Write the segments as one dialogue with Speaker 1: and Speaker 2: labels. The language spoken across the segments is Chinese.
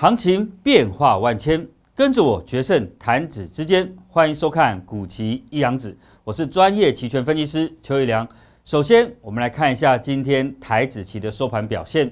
Speaker 1: 行情变化万千，跟着我决胜弹指之间。欢迎收看古奇一阳子》，我是专业期权分析师邱玉良。首先，我们来看一下今天台子期的收盘表现。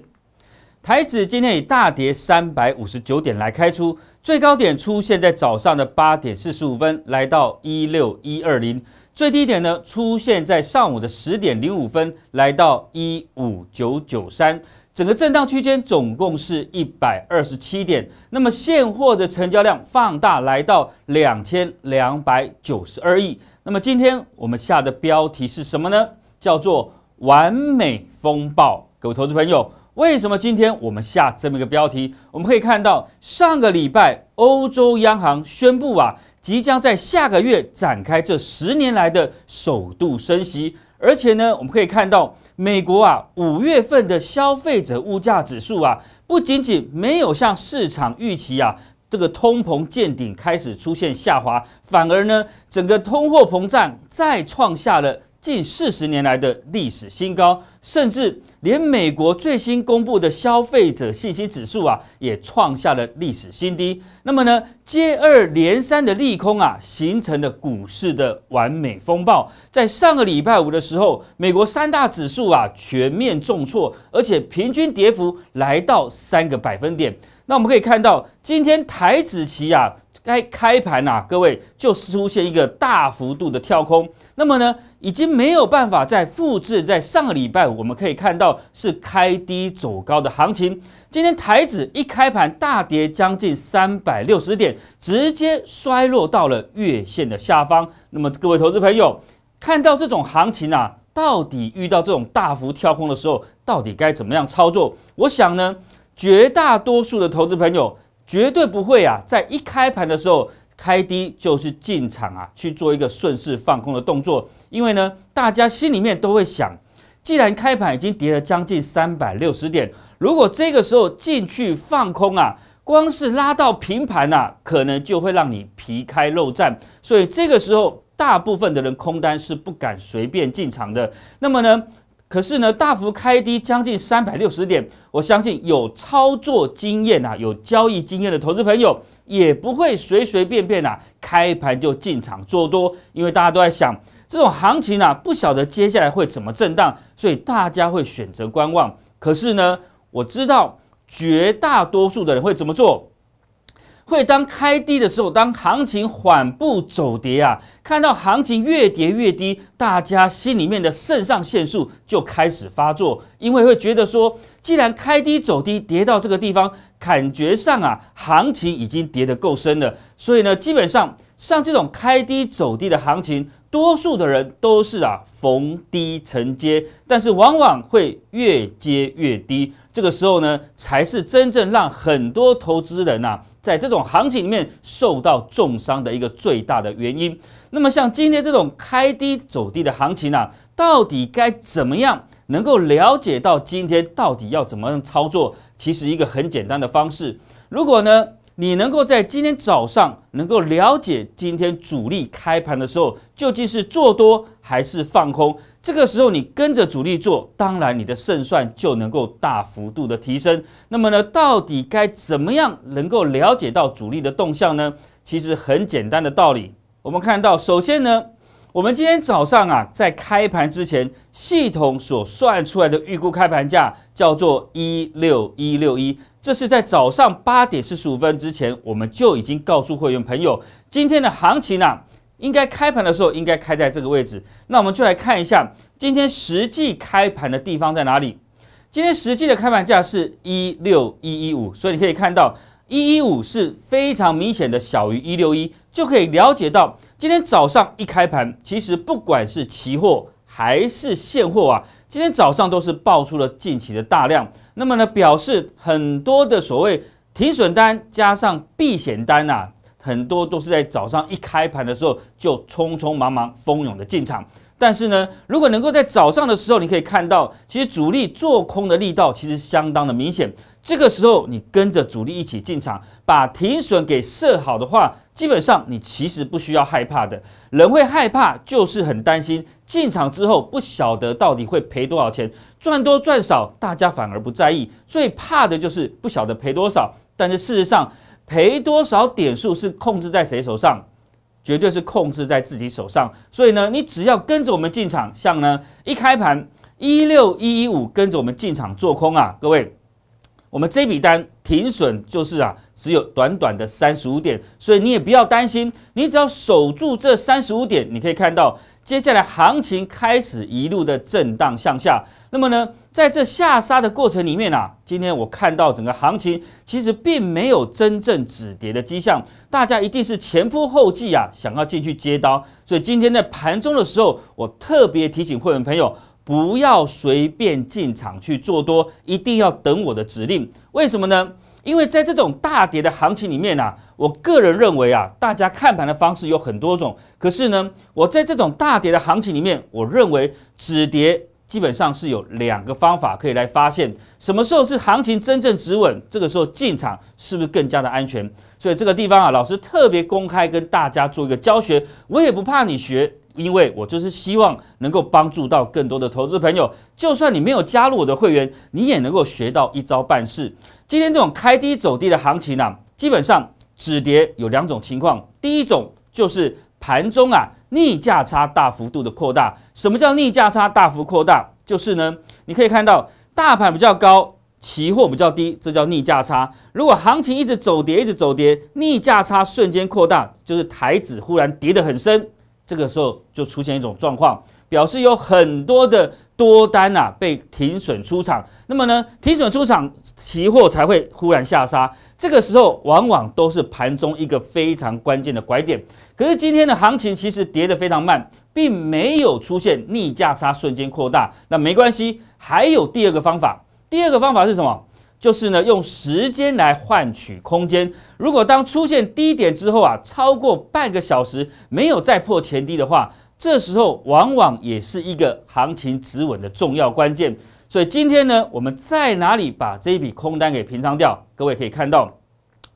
Speaker 1: 台子今天以大跌三百五十九点来开出，最高点出现在早上的八点四十五分，来到一六一二零；最低点呢出现在上午的十点零五分，来到一五九九三。整个震荡区间总共是一百二十七点，那么现货的成交量放大来到两千两百九十二亿。那么今天我们下的标题是什么呢？叫做“完美风暴”。各位投资朋友，为什么今天我们下这么一个标题？我们可以看到，上个礼拜欧洲央行宣布啊，即将在下个月展开这十年来的首度升息。而且呢，我们可以看到，美国啊五月份的消费者物价指数啊，不仅仅没有像市场预期啊，这个通膨见顶开始出现下滑，反而呢，整个通货膨胀再创下了近四十年来的历史新高，甚至。连美国最新公布的消费者信心指数啊，也创下了历史新低。那么呢，接二连三的利空啊，形成了股市的完美风暴。在上个礼拜五的时候，美国三大指数啊全面重挫，而且平均跌幅来到三个百分点。那我们可以看到，今天台指期啊，该开盘啦，各位就出现一个大幅度的跳空。那么呢，已经没有办法再复制在上个礼拜，我们可以看到是开低走高的行情。今天台指一开盘大跌将近三百六十点，直接衰落到了月线的下方。那么各位投资朋友看到这种行情啊，到底遇到这种大幅跳空的时候，到底该怎么样操作？我想呢，绝大多数的投资朋友绝对不会啊，在一开盘的时候。开低就是进场啊，去做一个顺势放空的动作。因为呢，大家心里面都会想，既然开盘已经跌了将近三百六十点，如果这个时候进去放空啊，光是拉到平盘啊，可能就会让你皮开肉绽。所以这个时候，大部分的人空单是不敢随便进场的。那么呢，可是呢，大幅开低将近三百六十点，我相信有操作经验啊，有交易经验的投资朋友。也不会随随便便呐，开盘就进场做多，因为大家都在想这种行情啊，不晓得接下来会怎么震荡，所以大家会选择观望。可是呢，我知道绝大多数的人会怎么做。会当开低的时候，当行情缓步走跌啊，看到行情越跌越低，大家心里面的肾上腺素就开始发作，因为会觉得说，既然开低走低，跌到这个地方，感觉上啊，行情已经跌得够深了。所以呢，基本上像这种开低走低的行情，多数的人都是啊逢低承接，但是往往会越接越低。这个时候呢，才是真正让很多投资人啊。在这种行情里面受到重伤的一个最大的原因。那么像今天这种开低走低的行情呢，到底该怎么样能够了解到今天到底要怎么样操作？其实一个很简单的方式，如果呢你能够在今天早上能够了解今天主力开盘的时候究竟是做多。还是放空，这个时候你跟着主力做，当然你的胜算就能够大幅度的提升。那么呢，到底该怎么样能够了解到主力的动向呢？其实很简单的道理，我们看到，首先呢，我们今天早上啊，在开盘之前，系统所算出来的预估开盘价叫做一六一六一，这是在早上八点四十五分之前，我们就已经告诉会员朋友今天的行情呢。应该开盘的时候应该开在这个位置，那我们就来看一下今天实际开盘的地方在哪里。今天实际的开盘价是一六一一五，所以你可以看到一一五是非常明显的小于一六一，就可以了解到今天早上一开盘，其实不管是期货还是现货啊，今天早上都是爆出了近期的大量。那么呢，表示很多的所谓停损单加上避险单啊。很多都是在早上一开盘的时候就匆匆忙忙、蜂拥的进场。但是呢，如果能够在早上的时候，你可以看到，其实主力做空的力道其实相当的明显。这个时候，你跟着主力一起进场，把停损给设好的话，基本上你其实不需要害怕的。人会害怕，就是很担心进场之后不晓得到底会赔多少钱，赚多赚少，大家反而不在意。最怕的就是不晓得赔多少，但是事实上。赔多少点数是控制在谁手上？绝对是控制在自己手上。所以呢，你只要跟着我们进场，像呢一开盘一六一一五，跟着我们进场做空啊，各位，我们这笔单停损就是啊，只有短短的三十五点，所以你也不要担心，你只要守住这三十五点，你可以看到接下来行情开始一路的震荡向下。那么呢？在这下杀的过程里面啊，今天我看到整个行情其实并没有真正止跌的迹象，大家一定是前仆后继啊，想要进去接刀。所以今天在盘中的时候，我特别提醒会员朋友不要随便进场去做多，一定要等我的指令。为什么呢？因为在这种大跌的行情里面啊，我个人认为啊，大家看盘的方式有很多种，可是呢，我在这种大跌的行情里面，我认为止跌。基本上是有两个方法可以来发现什么时候是行情真正止稳，这个时候进场是不是更加的安全？所以这个地方啊，老师特别公开跟大家做一个教学，我也不怕你学，因为我就是希望能够帮助到更多的投资朋友。就算你没有加入我的会员，你也能够学到一招半式。今天这种开低走低的行情呢，基本上止跌有两种情况，第一种就是。盘中啊，逆价差大幅度的扩大。什么叫逆价差大幅扩大？就是呢，你可以看到大盘比较高，期货比较低，这叫逆价差。如果行情一直走跌，一直走跌，逆价差瞬间扩大，就是台指忽然跌得很深，这个时候就出现一种状况，表示有很多的。多单呐被停损出场，那么呢停损出场，期货才会忽然下杀。这个时候往往都是盘中一个非常关键的拐点。可是今天的行情其实跌得非常慢，并没有出现逆价差瞬间扩大。那没关系，还有第二个方法。第二个方法是什么？就是呢用时间来换取空间。如果当出现低点之后啊，超过半个小时没有再破前低的话。这时候往往也是一个行情止稳的重要关键，所以今天呢，我们在哪里把这一笔空单给平仓掉？各位可以看到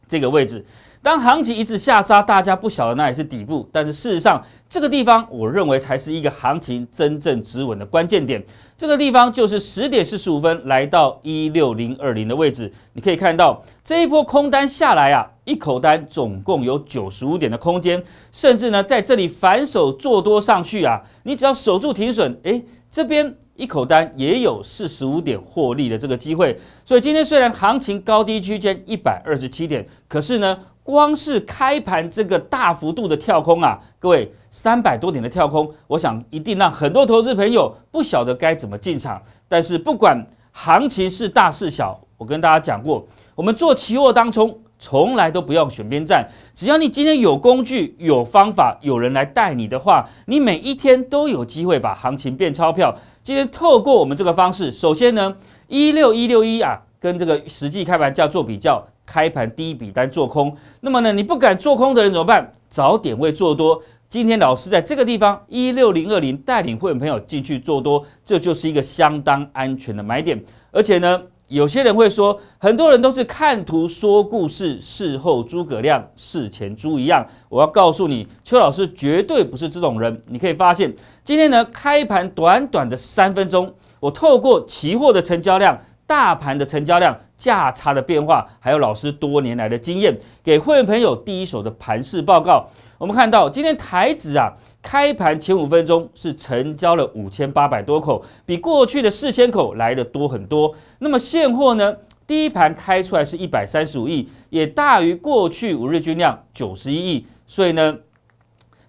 Speaker 1: 这个位置，当行情一直下杀，大家不晓得那里是底部，但是事实上，这个地方我认为才是一个行情真正止稳的关键点。这个地方就是十点四十五分来到一六零二零的位置，你可以看到这一波空单下来啊，一口单总共有九十五点的空间，甚至呢，在这里反手做多上去啊，你只要守住停损，哎，这边一口单也有四十五点获利的这个机会。所以今天虽然行情高低区间一百二十七点，可是呢，光是开盘这个大幅度的跳空啊，各位三百多点的跳空，我想一定让很多投资朋友不晓得该怎么进场。但是不管行情是大是小，我跟大家讲过，我们做期货当中。从来都不用选边站，只要你今天有工具、有方法、有人来带你的话，你每一天都有机会把行情变钞票。今天透过我们这个方式，首先呢，一六一六一啊，跟这个实际开盘价做比较，开盘第一笔单做空。那么呢，你不敢做空的人怎么办？找点位做多。今天老师在这个地方一六零二零带领会员朋友进去做多，这就是一个相当安全的买点，而且呢。有些人会说，很多人都是看图说故事，事后诸葛亮，事前猪一样。我要告诉你，邱老师绝对不是这种人。你可以发现，今天呢开盘短短的三分钟，我透过期货的成交量、大盘的成交量、价差的变化，还有老师多年来的经验，给会员朋友第一手的盘市报告。我们看到今天台指啊。开盘前五分钟是成交了五千八百多口，比过去的四千口来的多很多。那么现货呢？第一盘开出来是一百三十五亿，也大于过去五日均量九十一亿，所以呢，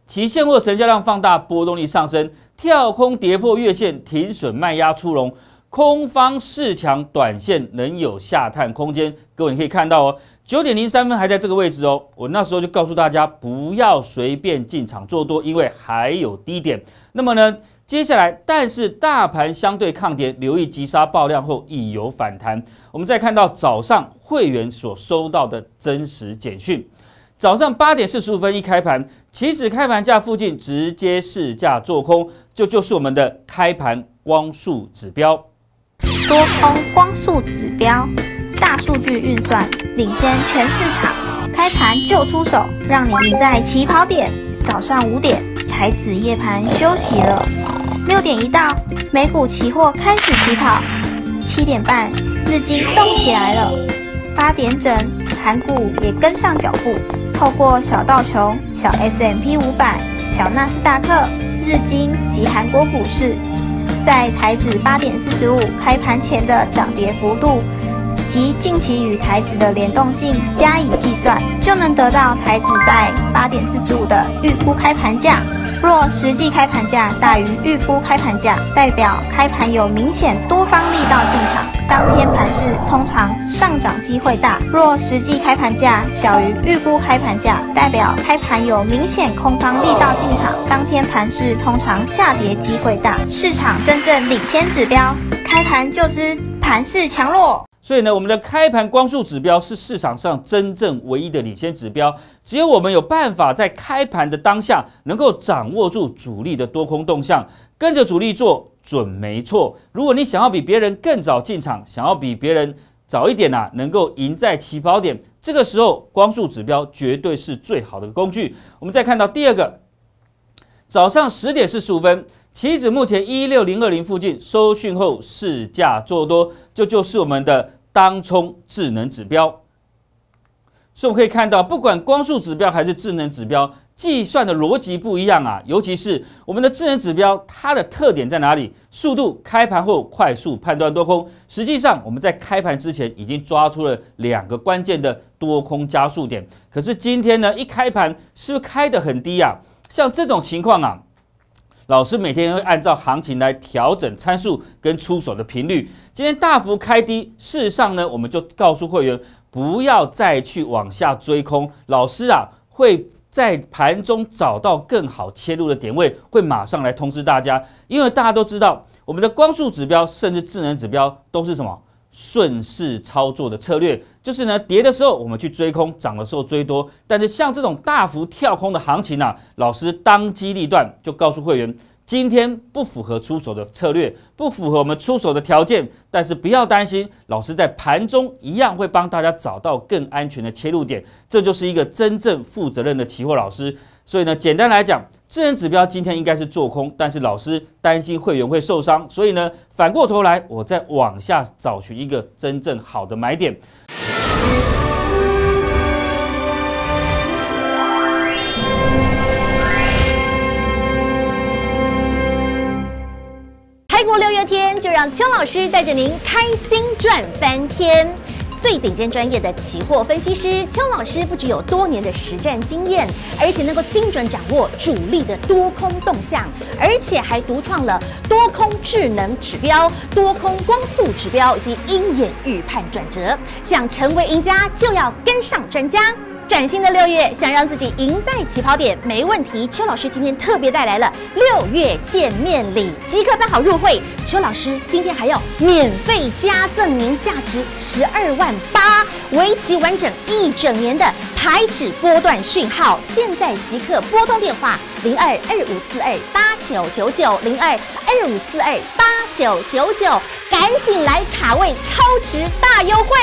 Speaker 1: 其现货成交量放大，波动率上升，跳空跌破月线，停损卖压出笼。空方势强，短线仍有下探空间。各位，你可以看到哦，九点零三分还在这个位置哦。我那时候就告诉大家，不要随便进场做多，因为还有低点。那么呢，接下来，但是大盘相对抗跌，留意急杀爆量后已有反弹。我们再看到早上会员所收到的真实简讯：早上八点四十五分一开盘，起止开盘价附近直接试价做空，这就是我们的开盘光速指标。
Speaker 2: 多空光速指标，大数据运算领先全市场，开盘就出手，让你赢在起跑点。早上五点，台子夜盘休息了，六点一到，美股期货开始起跑，七点半，日经动起来了，八点整，盘股也跟上脚步，透过小道琼、小 S M P 五百、小纳斯达克、日经及韩国股市。在台指八点四十五开盘前的涨跌幅度及近期与台指的联动性加以计算，就能得到台指在八点四十五的预估开盘价。若实际开盘价大于预估开盘价，代表开盘有明显多方力道进场。当天盘市通常上涨机会大，若实际开盘价小于预估开盘价，代表开盘有明显空方力道进场，当天盘市通常下跌机会大。市场真正领先指标，开盘
Speaker 1: 就知盘势强弱。所以呢，我们的开盘光速指标是市场上真正唯一的领先指标，只有我们有办法在开盘的当下能够掌握住主力的多空动向，跟着主力做。准没错。如果你想要比别人更早进场，想要比别人早一点呐，能够赢在起跑点，这个时候光速指标绝对是最好的工具。我们再看到第二个，早上十点四十五分，期止目前一六零二零附近收讯后市价做多，这就是我们的当冲智能指标。所以我们可以看到，不管光速指标还是智能指标。计算的逻辑不一样啊，尤其是我们的智能指标，它的特点在哪里？速度，开盘后快速判断多空。实际上，我们在开盘之前已经抓出了两个关键的多空加速点。可是今天呢，一开盘是不是开的很低呀？像这种情况啊，老师每天会按照行情来调整参数跟出手的频率。今天大幅开低，事实上呢，我们就告诉会员不要再去往下追空。老师啊，会。在盘中找到更好切入的点位，会马上来通知大家。因为大家都知道，我们的光速指标甚至智能指标都是什么顺势操作的策略，就是呢，跌的时候我们去追空，涨的时候追多。但是像这种大幅跳空的行情呢，老师当机立断就告诉会员。今天不符合出手的策略，不符合我们出手的条件，但是不要担心，老师在盘中一样会帮大家找到更安全的切入点。这就是一个真正负责任的期货老师。所以呢，简单来讲，智能指标今天应该是做空，但是老师担心会员会受伤，所以呢，反过头来，我再往下找寻一个真正好的买点。
Speaker 2: 让邱老师带着您开心赚翻天！最顶尖专业的期货分析师邱老师，不只有多年的实战经验，而且能够精准掌握主力的多空动向，而且还独创了多空智能指标、多空光速指标以及鹰眼预判转折。想成为赢家，就要跟上专家。崭新的六月，想让自己赢在起跑点，没问题。邱老师今天特别带来了六月见面礼，即刻办好入会。邱老师今天还要免费加赠您价值十二万八，为期完整一整年的台止波段讯号。现在即刻拨通电话零二二五四二八九九九零二二五四二八九九九，赶紧来卡位，超值大优惠！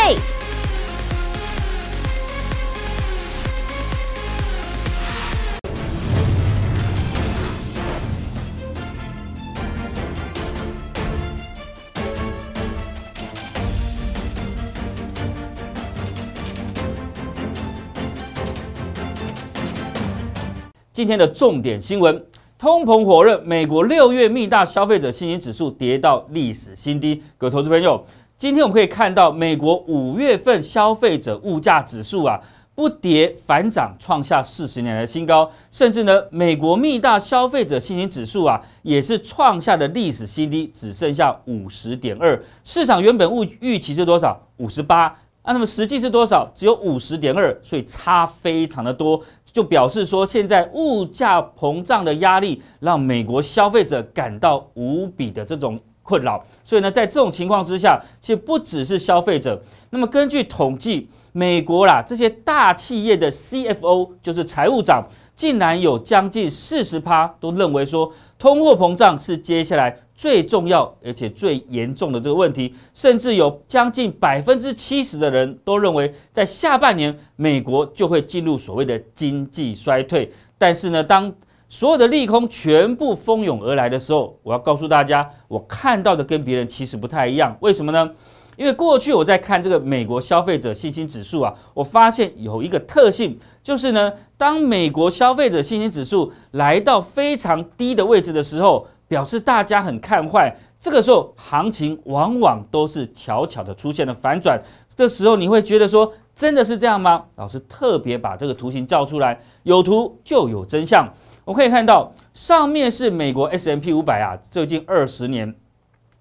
Speaker 1: 今天的重点新闻，通膨火热，美国六月密大消费者信心指数跌到历史新低。各位投资朋友，今天我们可以看到，美国五月份消费者物价指数啊不跌反涨，创下四十年来新高。甚至呢，美国密大消费者信心指数啊也是创下的历史新低，只剩下五十点二。市场原本物预期是多少？五十八。那那么实际是多少？只有五十点二，所以差非常的多。就表示说，现在物价膨胀的压力让美国消费者感到无比的这种困扰。所以呢，在这种情况之下，其实不只是消费者。那么，根据统计，美国啦这些大企业的 CFO 就是财务长，竟然有将近四十趴都认为说。通货膨胀是接下来最重要而且最严重的这个问题，甚至有将近百分之七十的人都认为，在下半年美国就会进入所谓的经济衰退。但是呢，当所有的利空全部蜂拥而来的时候，我要告诉大家，我看到的跟别人其实不太一样。为什么呢？因为过去我在看这个美国消费者信心指数啊，我发现有一个特性。就是呢，当美国消费者信心指数来到非常低的位置的时候，表示大家很看坏。这个时候，行情往往都是巧巧的出现了反转的时候，你会觉得说，真的是这样吗？老师特别把这个图形照出来，有图就有真相。我们可以看到，上面是美国 S M P 五百啊，最近二十年，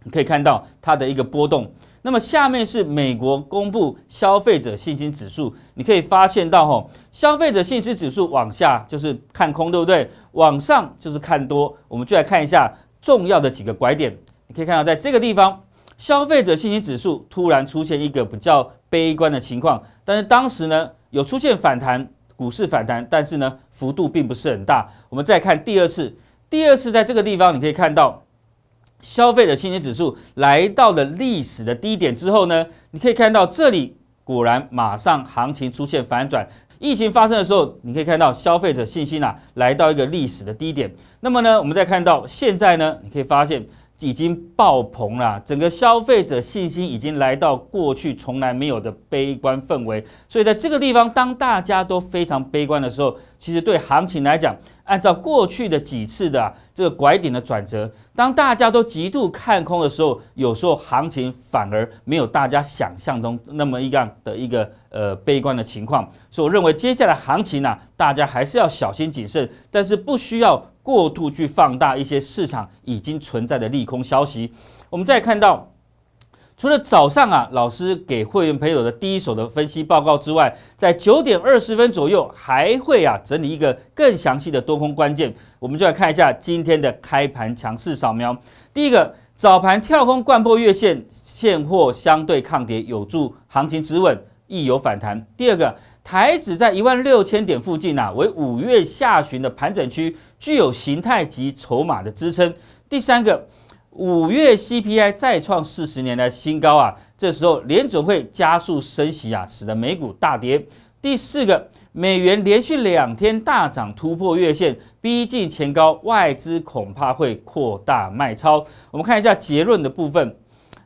Speaker 1: 你可以看到它的一个波动。那么下面是美国公布消费者信心指数，你可以发现到吼，消费者信心指数往下就是看空，对不对？往上就是看多。我们就来看一下重要的几个拐点，你可以看到在这个地方，消费者信心指数突然出现一个比较悲观的情况，但是当时呢有出现反弹，股市反弹，但是呢幅度并不是很大。我们再看第二次，第二次在这个地方你可以看到。消费者信心指数来到了历史的低点之后呢，你可以看到这里果然马上行情出现反转。疫情发生的时候，你可以看到消费者信心啊来到一个历史的低点。那么呢，我们再看到现在呢，你可以发现。已经爆棚了，整个消费者信心已经来到过去从来没有的悲观氛围。所以，在这个地方，当大家都非常悲观的时候，其实对行情来讲，按照过去的几次的这个拐点的转折，当大家都极度看空的时候，有时候行情反而没有大家想象中那么一个的一个呃悲观的情况。所以，我认为接下来行情呢，大家还是要小心谨慎，但是不需要。过度去放大一些市场已经存在的利空消息。我们再看到，除了早上啊，老师给会员朋友的第一手的分析报告之外，在九点二十分左右还会啊整理一个更详细的多空关键。我们就来看一下今天的开盘强势扫描。第一个，早盘跳空贯破月线，现货相对抗跌，有助行情止稳，亦有反弹。第二个。台指在一万六千点附近啊，为五月下旬的盘整区，具有形态及筹码的支撑。第三个，五月 CPI 再创四十年来新高啊，这时候联总会加速升息啊，使得美股大跌。第四个，美元连续两天大涨突破月线，逼近前高，外资恐怕会扩大卖超。我们看一下结论的部分。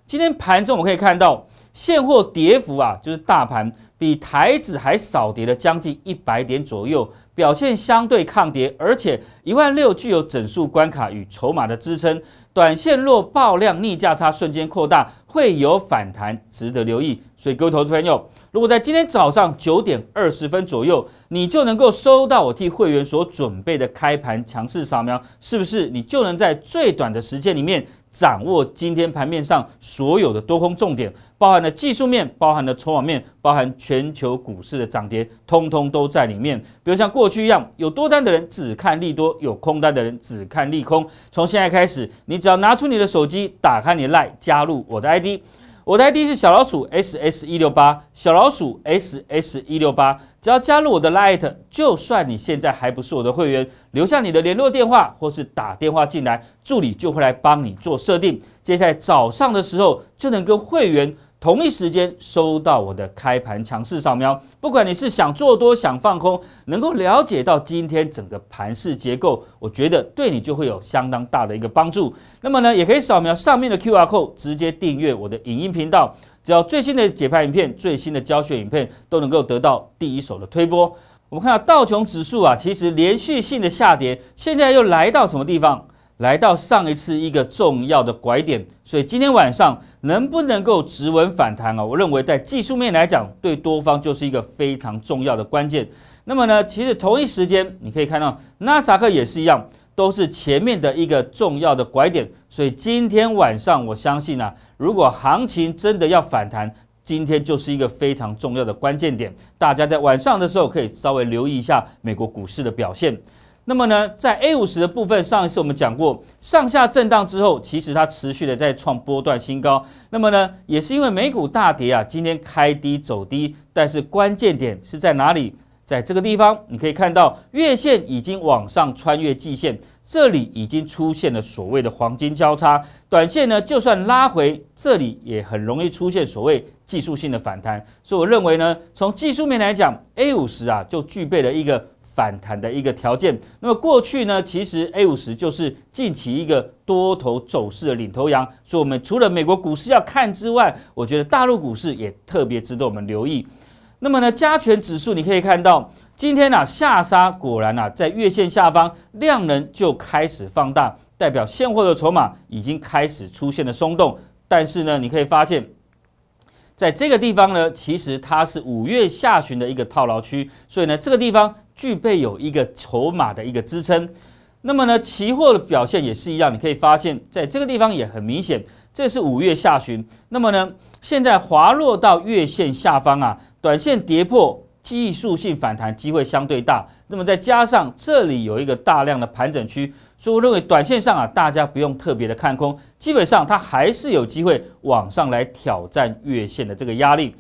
Speaker 1: 今天盘中我们可以看到现货跌幅啊，就是大盘。比台指还少跌了将近一百点左右，表现相对抗跌，而且一万六具有整数关卡与筹码的支撑，短线若爆量逆价差瞬间扩大，会有反弹，值得留意。所以，各位投资朋友，如果在今天早上九点二十分左右，你就能够收到我替会员所准备的开盘强势扫描，是不是？你就能在最短的时间里面。掌握今天盘面上所有的多空重点，包含了技术面，包含了筹码面，包含全球股市的涨跌，通通都在里面。比如像过去一样，有多单的人只看利多，有空单的人只看利空。从现在开始，你只要拿出你的手机，打开你 Line，加入我的 ID。我的 ID 是小老鼠 ss 一六八，小老鼠 ss 一六八。只要加入我的 Lite，就算你现在还不是我的会员，留下你的联络电话，或是打电话进来，助理就会来帮你做设定。接下来早上的时候，就能跟会员同一时间收到我的开盘强势扫描。不管你是想做多想放空，能够了解到今天整个盘势结构，我觉得对你就会有相当大的一个帮助。那么呢，也可以扫描上面的 QR，直接订阅我的影音频道。只要最新的解盘影片、最新的教学影片都能够得到第一手的推波。我们看到道琼指数啊，其实连续性的下跌，现在又来到什么地方？来到上一次一个重要的拐点。所以今天晚上能不能够止稳反弹啊？我认为在技术面来讲，对多方就是一个非常重要的关键。那么呢，其实同一时间你可以看到纳斯克也是一样。都是前面的一个重要的拐点，所以今天晚上我相信呢，如果行情真的要反弹，今天就是一个非常重要的关键点。大家在晚上的时候可以稍微留意一下美国股市的表现。那么呢，在 A 五十的部分，上一次我们讲过，上下震荡之后，其实它持续的在创波段新高。那么呢，也是因为美股大跌啊，今天开低走低，但是关键点是在哪里？在这个地方，你可以看到月线已经往上穿越季线。这里已经出现了所谓的黄金交叉，短线呢就算拉回这里，也很容易出现所谓技术性的反弹。所以我认为呢，从技术面来讲，A 五十啊就具备了一个反弹的一个条件。那么过去呢，其实 A 五十就是近期一个多头走势的领头羊。所以，我们除了美国股市要看之外，我觉得大陆股市也特别值得我们留意。那么呢，加权指数你可以看到。今天啊、下杀果然啊、在月线下方，量能就开始放大，代表现货的筹码已经开始出现了松动。但是呢，你可以发现，在这个地方呢，其实它是五月下旬的一个套牢区，所以呢，这个地方具备有一个筹码的一个支撑。那么呢，期货的表现也是一样，你可以发现在这个地方也很明显，这是五月下旬。那么呢，现在滑落到月线下方啊，短线跌破。技术性反弹机会相对大，那么再加上这里有一个大量的盘整区，所以我认为短线上啊，大家不用特别的看空，基本上它还是有机会往上来挑战月线的这个压力。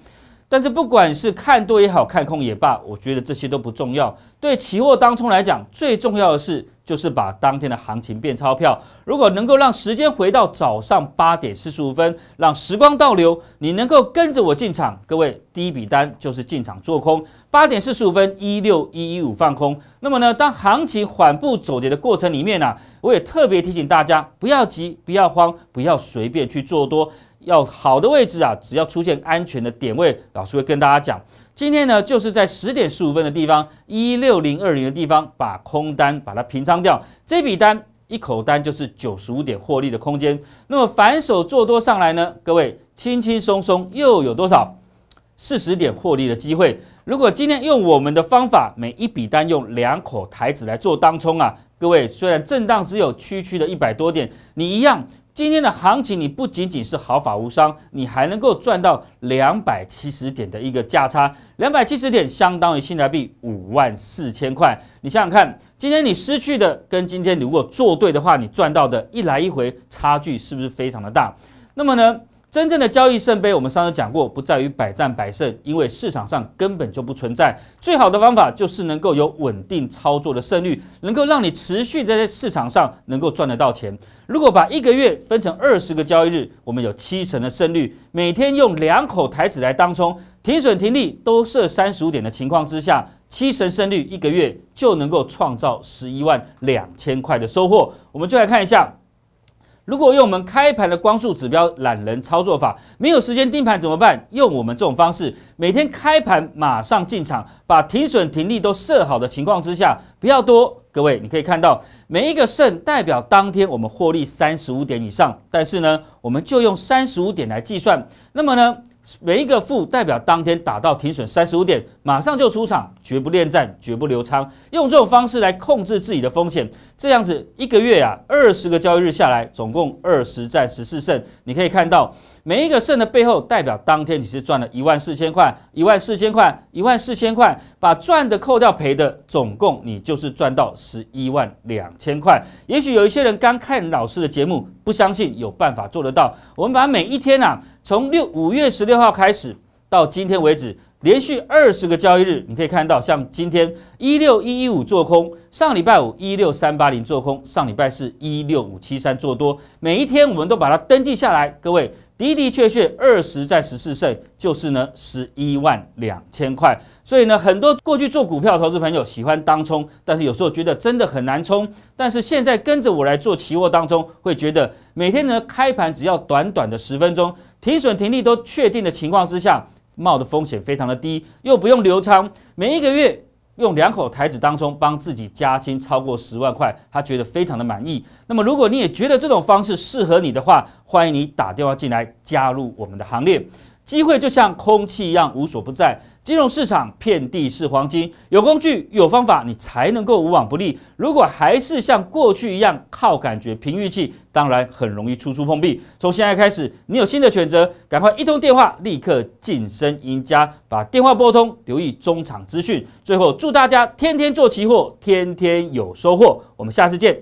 Speaker 1: 但是不管是看多也好看空也罢，我觉得这些都不重要。对期货当冲来讲，最重要的是就是把当天的行情变钞票。如果能够让时间回到早上八点四十五分，让时光倒流，你能够跟着我进场，各位第一笔单就是进场做空。八点四十五分，一六一一五放空。那么呢，当行情缓步走跌的过程里面呢，我也特别提醒大家，不要急，不要慌，不要随便去做多。要好的位置啊，只要出现安全的点位，老师会跟大家讲。今天呢，就是在十点十五分的地方，一六零二零的地方，把空单把它平仓掉。这笔单一口单就是九十五点获利的空间。那么反手做多上来呢，各位轻轻松松又有多少四十点获利的机会？如果今天用我们的方法，每一笔单用两口台子来做当冲啊，各位虽然震荡只有区区的一百多点，你一样。今天的行情，你不仅仅是毫发无伤，你还能够赚到两百七十点的一个价差。两百七十点相当于新台币五万四千块。你想想看，今天你失去的跟今天如果做对的话，你赚到的一来一回差距是不是非常的大？那么呢？真正的交易圣杯，我们上次讲过，不在于百战百胜，因为市场上根本就不存在。最好的方法就是能够有稳定操作的胜率，能够让你持续在这市场上能够赚得到钱。如果把一个月分成二十个交易日，我们有七成的胜率，每天用两口台子来当冲，停损停利都设三十五点的情况之下，七成胜率一个月就能够创造十一万两千块的收获。我们就来看一下。如果用我们开盘的光速指标懒人操作法，没有时间盯盘怎么办？用我们这种方式，每天开盘马上进场，把停损停利都设好的情况之下，不要多。各位，你可以看到每一个胜代表当天我们获利三十五点以上，但是呢，我们就用三十五点来计算。那么呢？每一个负代表当天打到停损三十五点，马上就出场，绝不恋战，绝不留仓，用这种方式来控制自己的风险。这样子一个月啊，二十个交易日下来，总共二十战十四胜，你可以看到。每一个胜的背后代表当天你是赚了一万四千块，一万四千块，一万四千块，把赚的扣掉赔的，总共你就是赚到十一万两千块。也许有一些人刚看老师的节目，不相信有办法做得到。我们把每一天啊，从六五月十六号开始到今天为止，连续二十个交易日，你可以看到，像今天一六一一五做空，上礼拜五一六三八零做空，上礼拜是一六五七三做多。每一天我们都把它登记下来，各位。的的确确，二十在十四胜就是呢十一万两千块。所以呢，很多过去做股票投资朋友喜欢当冲，但是有时候觉得真的很难冲。但是现在跟着我来做期货当中，会觉得每天呢开盘只要短短的十分钟，停损停利都确定的情况之下，冒的风险非常的低，又不用留仓，每一个月。用两口台子当中帮自己加薪超过十万块，他觉得非常的满意。那么，如果你也觉得这种方式适合你的话，欢迎你打电话进来加入我们的行列。机会就像空气一样无所不在，金融市场遍地是黄金，有工具有方法，你才能够无往不利。如果还是像过去一样靠感觉凭运气，当然很容易处处碰壁。从现在开始，你有新的选择，赶快一通电话，立刻晋升赢家。把电话拨通，留意中场资讯。最后，祝大家天天做期货，天天有收获。我们下次见。